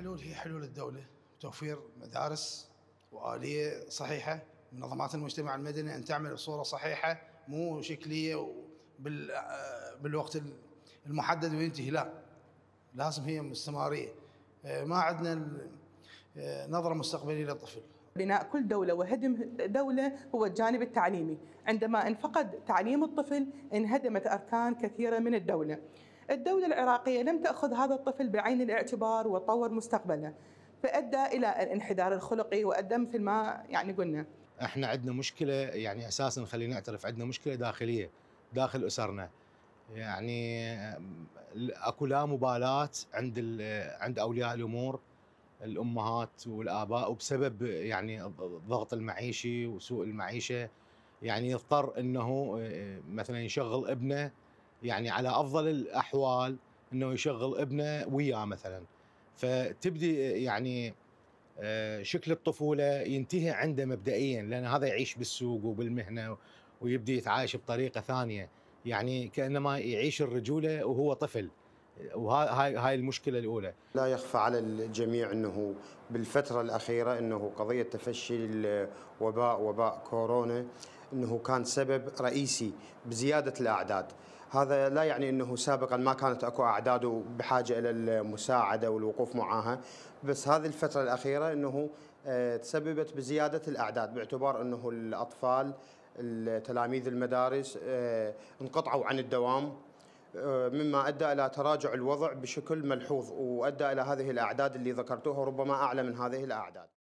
الحلول هي حلول الدولة توفير مدارس وآلية صحيحة منظمات المجتمع المدني أن تعمل بصورة صحيحة مو شكلية آه، بالوقت المحدد وينتهي لا لازم هي مستمرارية آه، ما عندنا آه، نظرة مستقبلية للطفل بناء كل دولة وهدم دولة هو الجانب التعليمي عندما انفقد تعليم الطفل انهدمت أركان كثيرة من الدولة الدولة العراقية لم تأخذ هذا الطفل بعين الاعتبار وطور مستقبله فأدى إلى الانحدار الخلقي وأدى مثل ما يعني قلنا احنا عندنا مشكله يعني اساسا خلينا نعترف عندنا مشكله داخليه داخل اسرنا يعني اكو لا مبالاه عند عند اولياء الامور الامهات والاباء وبسبب يعني الضغط المعيشي وسوء المعيشه يعني يضطر انه مثلا يشغل ابنه يعني على افضل الاحوال انه يشغل ابنه وياه مثلا فتبدي يعني آه، شكل الطفوله ينتهي عنده مبدئيا لان هذا يعيش بالسوق وبالمهنه ويبدي يتعايش بطريقه ثانيه يعني كانما يعيش الرجوله وهو طفل وهاي هاي المشكله الاولى لا يخفى على الجميع انه بالفتره الاخيره انه قضيه تفشي الوباء وباء كورونا أنه كان سبب رئيسي بزيادة الأعداد هذا لا يعني أنه سابقا ما كانت أكو أعداد بحاجة إلى المساعدة والوقوف معها بس هذه الفترة الأخيرة أنه آه، تسببت بزيادة الأعداد باعتبار أنه الأطفال التلاميذ المدارس آه، انقطعوا عن الدوام آه، مما ادى الى تراجع الوضع بشكل ملحوظ وادى الى هذه الاعداد اللي ذكرتوها ربما اعلى من هذه الاعداد